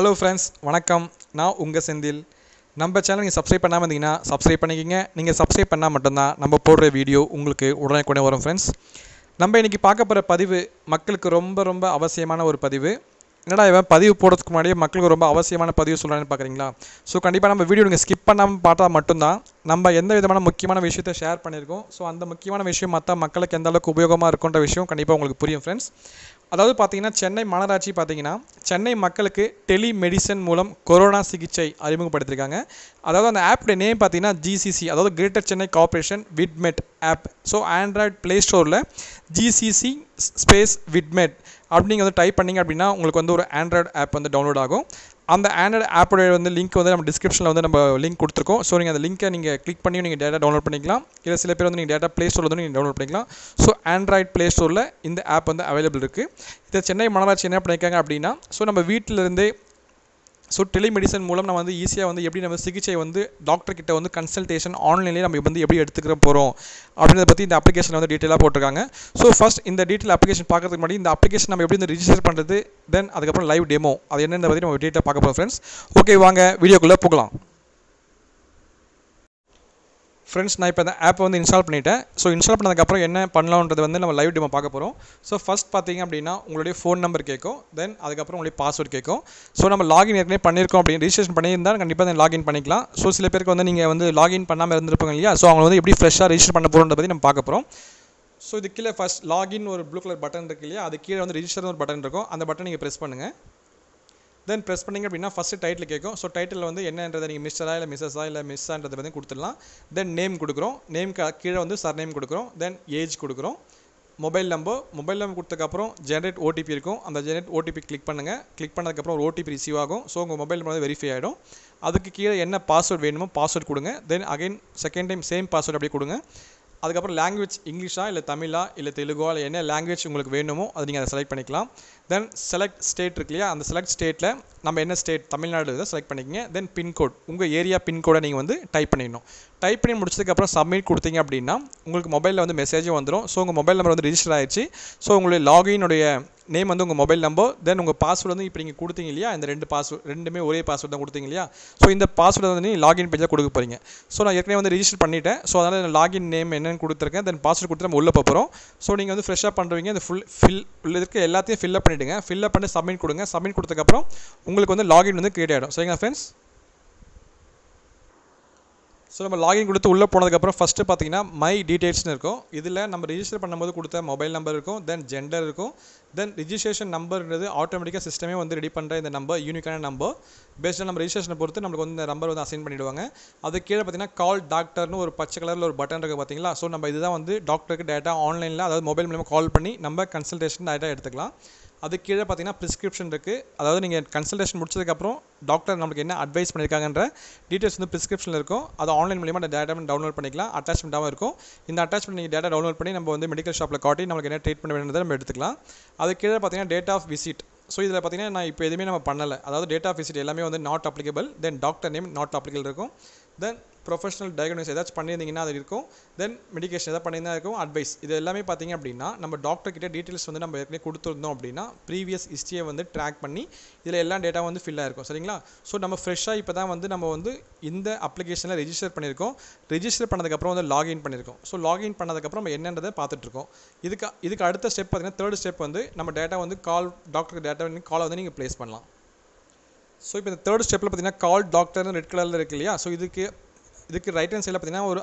hello friends வணக்கம் நான் உங்கள் செந்தில் நம்ம சேனல் நீங்கள் சப்ஸ்கிரைப் பண்ணாமல் இருந்தீங்கன்னா சப்ஸ்கிரைப் பண்ணிக்கிங்க நீங்கள் சப்ஸ்கிரைப் பண்ணால் மட்டும்தான் நம்ம போடுற வீடியோ உங்களுக்கு உடனே வரும் ஃப்ரெண்ட்ஸ் நம்ம இன்றைக்கி பார்க்க போகிற பதிவு மக்களுக்கு ரொம்ப ரொம்ப அவசியமான ஒரு பதிவு என்னடா இவன் பதிவு போடுறதுக்கு முன்னாடியே மக்களுக்கு ரொம்ப அவசியமான பதிவு சொல்கிறான்னு பார்க்குறீங்களா ஸோ கண்டிப்பாக நம்ம வீடியோ நீங்கள் ஸ்கிப் பண்ணாமல் பார்த்தா மட்டும்தான் நம்ம எந்த விதமான முக்கியமான விஷயத்தை ஷேர் பண்ணியிருக்கோம் ஸோ அந்த முக்கியமான விஷயம் மற்ற மக்களுக்கு எந்த அளவுக்கு உபயோகமாக இருக்குன்ற விஷயம் கண்டிப்பாக உங்களுக்கு புரியும் ஃப்ரெண்ட்ஸ் அதாவது பார்த்தீங்கன்னா சென்னை மாநகராட்சி பார்த்தீங்கன்னா சென்னை மக்களுக்கு டெலிமெடிசன் மூலம் கொரோனா சிகிச்சை அறிமுகப்படுத்தியிருக்காங்க அதாவது அந்த ஆப்போட நேம் பார்த்தீங்கன்னா ஜிசிசி அதாவது கிரேட்டர் சென்னை கார்பரேஷன் விட்மெட் ஆப் ஸோ ஆண்ட்ராய்ட் ப்ளே ஸ்டோரில் ஜிசிசி ஸ்பேஸ் விட்மெட் அப்படிங்க வந்து டைப் பண்ணிங்க அப்படின்னா உங்களுக்கு வந்து ஒரு ஆண்ட்ராய்டு ஆப் வந்து டவுன்லோட் ஆகும் அந்த ஆண்ட்ராய்டு ஆப்போட வந்து லிங்க் வந்து நம்ம டிஸ்கிரிப்ஷனில் வந்து நம்ம லிங்க் கொடுத்துருக்கோம் ஸோ நீங்கள் அந்த லிங்க்கை நீங்கள் கிளிக் பண்ணி நீங்கள் டேட்டா டவுன்லோட் பண்ணிக்கலாம் இல்லை சில பேர் வந்து நீங்கள் டேட்டா ப்ளே ஸ்டோரில் வந்து நீங்கள் டவுன்லோட் பண்ணிக்கலாம் ஸோ ஆண்ட்ராய்டு ப்ளே ஸ்டோரில் இந்த ஆப் வந்து அவைலபிள் இருக்குது இதை சென்னை மாநகராட்சி என்ன பண்ணியிருக்காங்க அப்படின்னா ஸோ நம்ம வீட்டிலிருந்தே ஸோ டெலிமெடிசன் மூலம் நம்ம வந்து ஈஸியாக வந்து எப்படி நம்ம சிகிச்சை வந்து டாக்டர்கிட்ட வந்து கன்சல்டேஷன் ஆன்லைன்லேயே நம்ம வந்து எப்படி எடுத்துக்கிற போகிறோம் அப்படின்றத பற்றி இந்த அப்ளிகேஷன் வந்து டீட்டெயிலாக போட்டிருக்காங்க ஸோ ஃபஸ்ட் இந்த டீட்டெயில் அப்ளிகேஷன் பார்க்கறதுக்கு முன்னாடி இந்த அப்ளிகேஷன் நம்ம எப்படி இந்த ரிஜிஸ்டர் பண்ணுறது தென் அதுக்கப்புறம் லைவ் டெமோ அது என்னென்ன பற்றி நம்ம டீட்டெயில் பார்க்க போகிறோம் ஃப்ரெண்ட்ஸ் ஓகே வாங்க வீடியோக்குள்ளே போகலாம் ஃப்ரெண்ட்ஸ் நான் இப்போ இந்த ஆப்பை வந்து இன்ஸ்டால் பண்ணிட்டேன் ஸோ இன்ஸ்டால் பண்ணதுக்கப்புறம் என்ன பண்ணலான்றது வந்து நம்ம லைவ் டிமோ பார்க்க போகிறோம் ஸோ ஃபஸ்ட் பார்த்தீங்க அப்படின்னா உங்களுடைய ஃபோன் நம்பர் கேட்கும் தென் அதுக்கப்புறம் உங்களுடைய பாஸ்வேர்ட் கேட்கும் ஸோ நம்ம லாகின் ஏற்கனவே பண்ணியிருக்கோம் அப்படின்னு ரிஜிஸ்ட்ரேஷன் பண்ணியிருந்தால் கண்டிப்பாக லாகின் பண்ணிக்கலாம் ஸோ சில பேருக்கு வந்து நீங்கள் வந்து லாகின் பண்ணாமல் இருந்திருப்பாங்க இல்லையா ஸோ அவங்க வந்து எப்படி ஃப்ரெஷ்ஷாக ரிஜிஸ்டர் பண்ண போகிறோன்றத பற்றி நம்ம பார்க்க போகிறோம் ஸோ இது கீழே ஃபஸ்ட் லாகின் ஒரு ப்ளூ கலர் பட்டன் இருக்கு இல்லையா அது கீழே வந்து ரிஜிஸ்டர் ஒரு பட்டன் இருக்கும் அந்த பட்டன் நீங்கள் ப்ரெஸ் பண்ணுங்கள் தென் ப்ரெஸ் பண்ணிங்க அப்படின்னா ஃபஸ்ட்டு டைட்டில் கேட்கும் ஸோ டைட்டில் வந்து என்னன்றதை நீங்கள் மிஸ்டரா இல்லை மிஸ்ஸஸா இல்லை மிஸ்ஸான்றதை பற்றி கொடுத்துடலாம் தென் நேம் கொடுக்குறோம் நேம்க்கு கீழே வந்து சர் நேம் கொடுக்குறோம் தென் ஏஜ் கொடுக்குறோம் மொபைல் நம்பர் மொபைல் நம்பர் கொடுத்ததுக்கப்புறம் ஜென்ரேட் ஓடிபி இருக்கும் அந்த ஜென்ரேட் ஓடிபி கிளிக் பண்ணுங்கள் கிளிக் பண்ணதுக்கப்புறம் ஒரு ஓடிபி ரிசீவ் ஆகும் ஸோ உங்கள் மொபைல் நம்பர் வந்து வெரிஃபை ஆகிடும் அதுக்கு கீழே என்ன பாஸ்வேர்ட் வேணுமோ பாஸ்வேர்ட் கொடுங்க then again second time same password அப்படியே கொடுங்க அதுக்கப்புறம் லாங்குவேஜ் இங்கிலீஷா இல்லை தமிழா இல்லை தெலுங்கோ இல்லை என்ன லாங்குவேஜ் உங்களுக்கு வேணுமோ அதை நீங்கள் அதை செலக்ட் பண்ணிக்கலாம் தென் செலக்ட் ஸ்டேட் இருக்கு இல்லையா அந்த செலக்ட் ஸ்டேட்டில் நம்ம என்ன ஸ்டேட் தமிழ்நாடு இதை செலக்ட் பண்ணிக்கங்க தென் பின்கோட் உங்கள் ஏரியா பின்கோடை நீங்கள் வந்து டைப் பண்ணிடணும் டைப் பண்ணி முடிச்சதுக்கப்புறம் சப்மிட் கொடுத்தீங்க அப்படின்னா உங்களுக்கு மொபைலில் வந்து மெசேஜும் வந்துடும் ஸோ உங்கள் மொபைல் நம்பர் வந்து ரிஜிஸ்டர் ஆயிடுச்சு ஸோ உங்களுடைய லாகினுடைய நேம் வந்து உங்கள் மொபைல் நம்பர் தென் உங்கள் பாஸ்வேர்டு வந்து இப்போ நீங்கள் கொடுத்தீங்க இல்லையா இந்த ரெண்டு பாஸ்வேர்டு ரெண்டுமே ஒரே பாஸ்வேர்டு தான் கொடுத்தீங்க இல்லையா ஸோ இந்த பாஸ்வேர்டு வந்து நீங்கள் லாகின் பேஜாக கொடுக்க போகிறீங்க ஸோ நான் ஏற்கனவே வந்து ரிஜிஸ்டர் பண்ணிவிட்டேன் ஸோ அதனால் லாகின் நேம் என்னென்னு கொடுத்துருக்கேன் தென் பாஸ்வேர்டு கொடுத்து நம்ம உள்ளே போகிறோம் ஸோ நீங்கள் வந்து ஃப்ரெஷ்ஷாக பண்ணுறீங்க இந்த ஃபுல் ஃபில் உள்ளதுக்கு இருக்க எல்லாத்தையும் ஃபில்அப் பண்ணிவிடுங்க ஃபில்அப் பண்ணி சப்மிட் கொடுங்க சப்மிட் கொடுத்ததுக்கப்புறம் உங்களுக்கு வந்து லாகின் வந்து கிரியேட் ஆகிடும் சரிங்க ஃப்ரெண்ட்ஸ் ஸோ நம்ம லாகின் கொடுத்து உள்ளே போனதுக்கப்புறம் ஃபஸ்ட்டு பார்த்தீங்கன்னா மை டீட்டெயில்ஸ்னு இருக்கும் இதில் நம்ம ரிஜிஸ்டர் பண்ணும்போது கொடுத்த மொபைல் நம்பர் இருக்கும் தென் ஜெண்டர் இருக்கும் தென் ரிஜிஸ்ட்ரேஷன் நம்பர்ன்றது ஆட்டோமேட்டிக்காக சிஸ்டமே வந்து ரெடி பண்ணுற இந்த நம்பர் யூனிக்கான நம்பர் பேஸ்டாக நம்ம ரிஜிஸ்ட்ரேஷனை பொறுத்து நம்மளுக்கு வந்து இந்த நம்பர் வந்து அசைன் பண்ணிவிடுவாங்க அது கீழே பார்த்தீங்கன்னா கால் டாக்டர்னு ஒரு பச்சை கலரில் ஒரு பட்டன் இருக்குது பார்த்தீங்களா ஸோ நம்ம இதுதான் வந்து டாக்டருக்கு டேட்டா ஆன்லைனில் அதாவது மொபைல் மூலமாக கால் பண்ணி நம்ம கன்சல்டேஷன் டேட்டா எடுத்துக்கலாம் அதுக்கு கீழே பார்த்தீங்கன்னா ப்ரிஸ்கிரிப்ஷன் இருக்குது அதாவது நீங்கள் கன்சல்டேஷன் முடிச்சதுக்கப்புறம் டாக்டர் நம்மளுக்கு என்ன அட்வைஸ் பண்ணியிருக்காங்கன்ற டீட்டெயில்ஸ் வந்து ப்ரிஸ்கிரிப்ஷனில் இருக்கும் அது ஆன்லைன் மூலியமாக அந்த டேட்டா டவுன்லோட் பண்ணிக்கலாம் அட்டாச்மெண்ட்டாகவும் இருக்கும் இந்த அட்டாச்மெண்ட் நீங்கள் டேட்டா டவுன்லோட் பண்ணி நம்ம வந்து மெடிக்கல் ஷாப்பில் காட்டி நமக்கு என்ன ட்ரீட்மெண்ட் வேணுன்றதை நம்ம எடுத்துக்கலாம் அது கீழே பார்த்தீங்கன்னா டேட் ஆஃப் விசிட் ஸோ இதில் பார்த்தீங்கன்னா நான் இப்போ எதுவுமே நம்ம பண்ணலை அதாவது டேட் ஆஃப் விசிட் எல்லாமே வந்து not applicable then doctor name not applicable இருக்கும் தென் ப்ரொஃபஷனல் டயக்னோஸ் ஏதாச்சும் பண்ணியிருந்தீங்கன்னா அது இருக்கும் தென் மெடிக்கேஷன் எதாவது பண்ணியிருந்தா இருக்கும் அட்வைஸ் இது எல்லாமே பார்த்திங்க அப்படின்னா நம்ம டாக்டர் கிட்டே டீட்டெயில்ஸ் வந்து நம்ம ஏற்கனவே கொடுத்துருந்தோம் அப்படின்னா ப்ரீவியஸ் ஹிஸ்ட்ரியை வந்து ட்ராக் பண்ணி இதில் எல்லா டேட்டா வந்து ஃபில்லாக இருக்கும் சரிங்களா ஸோ நம்ம ஃப்ரெஷ்ஷாக இப்போ தான் வந்து நம்ம வந்து இந்த அப்ளிகேஷனில் ரிஜிஸ்டர் பண்ணியிருக்கோம் ரிஜிஸ்டர் பண்ணதுக்கப்புறம் வந்து லாகின் பண்ணியிருக்கோம் ஸோ லாகின் பண்ணதுக்கப்புறம் நம்ம என்னன்றதை பார்த்துட்ருக்கோம் இதுக்கு இதுக்கு அடுத்த ஸ்டெப் பார்த்திங்கன்னா தேர்ட் ஸ்டெப் வந்து நம்ம டேட்டா வந்து கால் டாக்டருக்கு டேட்டா காலை வந்து நீங்கள் ப்ளேஸ் பண்ணலாம் ஸோ இப்போ இந்த தேர்ட் ஸ்டெப்பில் பார்த்தீங்கன்னா கால் டாக்டர்னு ரெட் கலரில் இருக்கு இல்லையா ஸோ இதுக்கு இதுக்கு ரைட் ஹேண்ட் சைடில் பார்த்தீங்கன்னா ஒரு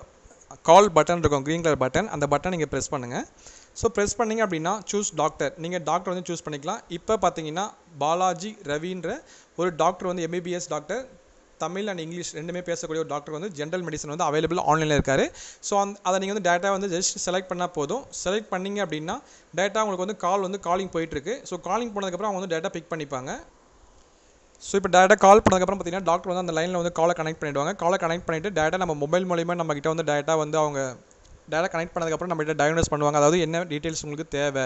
கால் பட்டன் இருக்கும் க்ரீன் கலர் பட்டன் அந்த பட்டன் நீங்கள் ப்ரெஸ் பண்ணுங்கள் ஸோ ப்ரெஸ் பண்ணிங்க அப்படின்னா சூஸ் டாக்டர் நீங்கள் டாக்டர் வந்து சூஸ் பண்ணிக்கலாம் இப்போ பார்த்தீங்கன்னா பாலாஜி ரவின்ற ஒரு டாக்டர் வந்து MBBS doctor Tamil and English ரெண்டுமே பேசக்கூடிய ஒரு டாக்டர் வந்து ஜென்ரல் மெடிசன் வந்து அவைலபிள் ஆன்லைனில் இருக்கார் ஸோ அந் அதை நீங்கள் வந்து டேட்டா வந்து ஜஸ்ட் செலக்ட் பண்ணால் போதும் செலக்ட் பண்ணிங்க அப்படின்னா டேட்டா உங்களுக்கு வந்து கால் வந்து காலிங் போயிட்டுருக்கு ஸோ காலிங் போனதுக்கப்புறம் அவங்க வந்து டேட்டா பிக் பண்ணிப்பாங்க ஸோ இப்போ டேரெக்டாக கால் பண்ணதுக்கப்புறம் பார்த்தீங்கன்னா டாக்டர் வந்து அந்த லைனில் வந்து காலை கனெக்ட் பண்ணிவிடுவாங்க காலை கனெக்ட் பண்ணிவிட்டு டேரெக்டாக நம்ம மொபைல் மூலிமா கிட்ட வந்து டேரெக்டாக வந்து அவங்க டேரெக்டாக கனெக்ட் பண்ணதுக்கப்புறம் நம்மகிட்ட டயக்னோஸ் பண்ணுவாங்க அதாவது என்ன டீட்டெயில்ஸ் உங்களுக்கு தேவை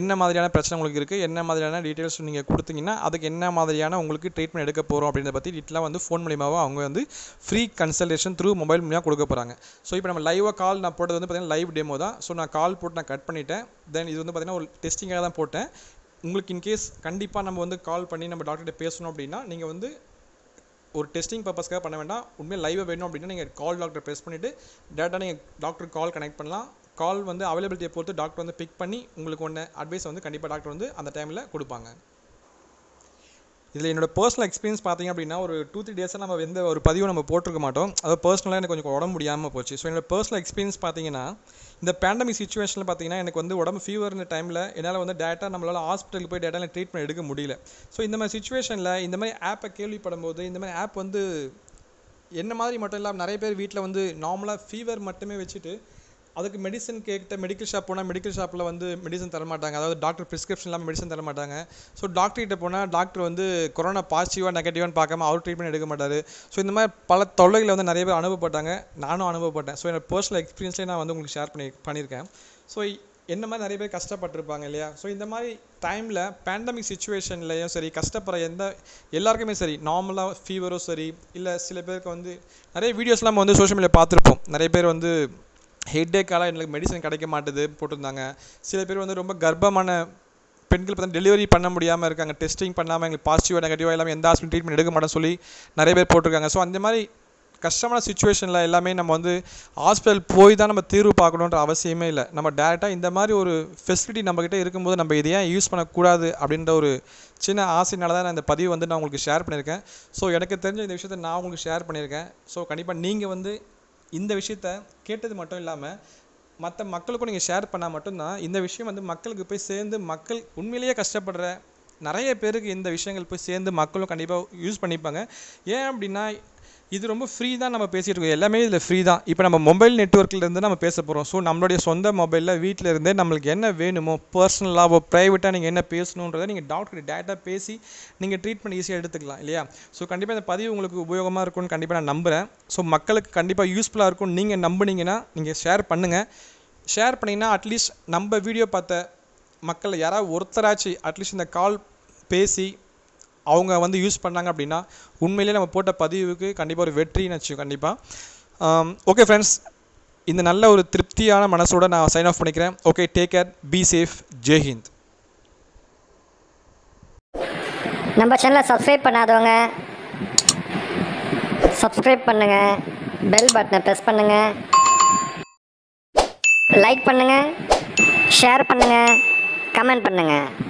என்ன மாதிரியான பிரச்சனை உங்களுக்கு இருக்குது என்ன மாதிரியான டீட்டெயில்ஸ் நீங்கள் கொடுத்தீங்கன்னா அதுக்கு என்ன மாதிரியான உங்களுக்கு ட்ரீட்மெண்ட் எடுக்க போகிறோம் அப்படின்றத பற்றி டீட்டெயிலாக வந்து ஃபோன் மூலியமாகவும் அவங்க வந்து ஃப்ரீ கன்சல்டேஷன் த்ரூ மொபைல் மூலியமாக கொடுக்க போகிறாங்க ஸோ இப்போ நம்ம லைவாக கால் நான் போட்டது வந்து பார்த்திங்கன்னா லைவ் டெமோ தான் ஸோ நான் கால் போட்டு நான் கட் பண்ணிட்டேன் தென் இது வந்து பார்த்திங்கன்னா ஒரு டெஸ்டிங்காக தான் போட்டேன் உங்களுக்கு இன்கேஸ் கண்டிப்பாக நம்ம வந்து கால் பண்ணி நம்ம டாக்டர்கிட்ட பேசணும் அப்படின்னா நீங்கள் வந்து ஒரு டெஸ்டிங் பர்பஸ்க்காக பண்ண வேண்டாம் உண்மையாக லைவாக வேணும் அப்படின்னா நீங்கள் கால் டாக்டர் ப்ரெஸ் பண்ணிவிட்டு டேரெக்டாக நீங்கள் டாக்டர் கால் கனெக்ட் பண்ணலாம் கால் வந்து அவைலபிலிட்டியை பொறுத்து டாக்டர் வந்து பிக் பண்ணி உங்களுக்கு ஒன்று அட்வைஸ் வந்து கண்டிப்பாக டாக்டர் வந்து அந்த டைமில் கொடுப்பாங்க இதில் என்னோடய பர்சனல் எக்ஸ்பீரியன்ஸ் பார்த்தீங்க அப்படின்னா ஒரு டூ த்ரீ டேஸாக நம்ம எந்த ஒரு பதிவு நம்ம போட்டிருக்க மாட்டோம் அது பர்சனலாக எனக்கு கொஞ்சம் உடம்பு முடியாமல் போச்சு ஸோ என்னோடய பர்சனல் எக்ஸ்பீரியன்ஸ் பார்த்தீங்கன்னா இந்த பேண்டமிக் சுச்சுவேஷனில் பார்த்தீங்கன்னா எனக்கு வந்து உடம்பு ஃபீவர்ன டைமில் என்னால் வந்து டேட்டா நம்மளால் ஹாஸ்பிட்டலுக்கு போய் டேட்டாவில் ட்ரீட்மெண்ட் எடுக்க முடியல ஸோ இந்த மாதிரி சுச்சுவேஷனில் இந்த மாதிரி ஆப்பை கேள்விப்படும் போது இந்த மாதிரி ஆப் வந்து என்ன மாதிரி மட்டும் இல்லாமல் நிறைய பேர் வீட்டில் வந்து நார்மலாக ஃபீவர் மட்டுமே வச்சுட்டு அதுக்கு மெடிசன் கேட்ட மெடிக்கல் ஷாப் போனால் மெடிக்கல் ஷாப்பில் வந்து மெடிசன் தரமாட்டாங்க அதாவது டாக்டர் ப்ரிஸ்கிரிப்ஷன் இல்லாமல் மெடிசன் தரமாட்டாங்க ஸோ டாக்டர்கிட்ட போனால் டாக்டர் வந்து கொரோனா பாசிட்டிவாக நெகட்டிவான்னு பார்க்காம அவர் ட்ரீட்மெண்ட் எடுக்க மாட்டார் ஸோ இந்த மாதிரி பல தொல்லைகளை வந்து நிறைய பேர் அனுபவப்பட்டாங்க நானும் அனுபவப்பட்டேன் ஸோ என்னோட பர்சனல் எக்ஸ்பீரியன்ஸ்லேயே நான் வந்து உங்களுக்கு ஷேர் பண்ணி பண்ணியிருக்கேன் ஸோ என்ன மாதிரி நிறைய பேர் கஷ்டப்பட்டிருப்பாங்க இல்லையா ஸோ இந்த மாதிரி டைமில் பேண்டமிக் சுச்சுவேஷன்லையும் சரி கஷ்டப்படுற எந்த எல்லாருக்குமே சரி நார்மலாக ஃபீவரும் சரி இல்லை சில பேருக்கு வந்து நிறைய வீடியோஸ்லாம் நம்ம வந்து சோஷியல் மீடியா பார்த்துருப்போம் நிறைய பேர் வந்து ஹெட்டேக்கால் எங்களுக்கு மெடிசன் கிடைக்க மாட்டுது போட்டிருந்தாங்க சில பேர் வந்து ரொம்ப கர்ப்பமான பெண்கள் பார்த்தா டெலிவரி பண்ண முடியாமல் இருக்காங்க டெஸ்டிங் பண்ணாமல் எங்களுக்கு பாசிட்டிவாக நெகட்டிவாக இல்லாமல் எந்த ஹாஸ்பிட்டல் ட்ரீட்மெண்ட் எடுக்க மாட்டேன்னு சொல்லி நிறைய பேர் போட்டிருக்காங்க ஸோ அந்த மாதிரி கஷ்டமான சுச்சுவேஷனில் எல்லாமே நம்ம வந்து ஹாஸ்பிட்டல் போய் தான் நம்ம தீர்வு பார்க்கணுன்ற அவசியமே இல்லை நம்ம டேரெக்டாக இந்த மாதிரி ஒரு ஃபெசிலிட்டி நம்மக்கிட்ட இருக்கும்போது நம்ம இதை ஏன் யூஸ் பண்ணக்கூடாது அப்படின்ற ஒரு சின்ன ஆசைனால தான் நான் இந்த பதிவு வந்து நான் உங்களுக்கு ஷேர் பண்ணியிருக்கேன் ஸோ எனக்கு தெரிஞ்ச இந்த விஷயத்தை நான் உங்களுக்கு ஷேர் பண்ணியிருக்கேன் ஸோ கண்டிப்பாக நீங்கள் வந்து இந்த விஷயத்த கேட்டது மட்டும் இல்லாமல் மற்ற மக்களுக்கும் நீங்கள் ஷேர் பண்ணால் மட்டும்தான் இந்த விஷயம் வந்து மக்களுக்கு போய் சேர்ந்து மக்கள் உண்மையிலேயே கஷ்டப்படுற நிறைய பேருக்கு இந்த விஷயங்கள் போய் சேர்ந்து மக்களும் கண்டிப்பாக யூஸ் பண்ணிப்பாங்க ஏன் அப்படின்னா இது ரொம்ப ஃப்ரீ தான் நம்ம பேசிகிட்டு இருக்கோம் எல்லாமே இதில் ஃப்ரீ தான் இப்போ நம்ம மொபைல் நெட்ஒர்க்லேருந்து நம்ம பேச போகிறோம் ஸோ நம்மளுடைய சொந்த மொபைலில் வீட்டில் இருந்தே நம்மளுக்கு என்ன வேணுமோ பர்சனலாகவோ ப்ரைவேட்டாக நீங்கள் என்ன பேசணுன்றதை நீங்கள் டாக்டர் டேட்டாக பேசி நீங்கள் ட்ரீட்மெண்ட் ஈஸியாக எடுத்துக்கலாம் இல்லையா ஸோ கண்டிப்பாக இந்த பதிவு உங்களுக்கு உபயோகமாக இருக்கும்னு கண்டிப்பாக நான் நம்புகிறேன் ஸோ மக்களுக்கு கண்டிப்பாக யூஸ்ஃபுல்லாக இருக்கும் நீங்கள் நம்புனீங்கன்னா நீங்கள் ஷேர் பண்ணுங்கள் ஷேர் பண்ணிங்கன்னா அட்லீஸ்ட் நம்ம வீடியோ பார்த்த மக்கள் யாராவது ஒருத்தராச்சு அட்லீஸ்ட் இந்த கால் பேசி அவங்க வந்து யூஸ் பண்ணாங்க அப்படின்னா உண்மையிலே நம்ம போட்ட பதிவுக்கு கண்டிப்பாக ஒரு வெற்றின்னு வச்சு கண்டிப்பாக ஓகே ஃப்ரெண்ட்ஸ் இந்த நல்ல ஒரு திருப்தியான மனசோட நான் சைன் ஆஃப் பண்ணிக்கிறேன் okay take care be safe Jai Hind நம்ம சேனலை சப்ஸ்கிரைப் பண்ணாதவங்க சப்ஸ்கிரைப் பண்ணுங்கள் பெல் பட்டனை ப்ரெஸ் பண்ணுங்கள் லைக் பண்ணுங்கள் ஷேர் பண்ணுங்கள் கமெண்ட் பண்ணுங்கள்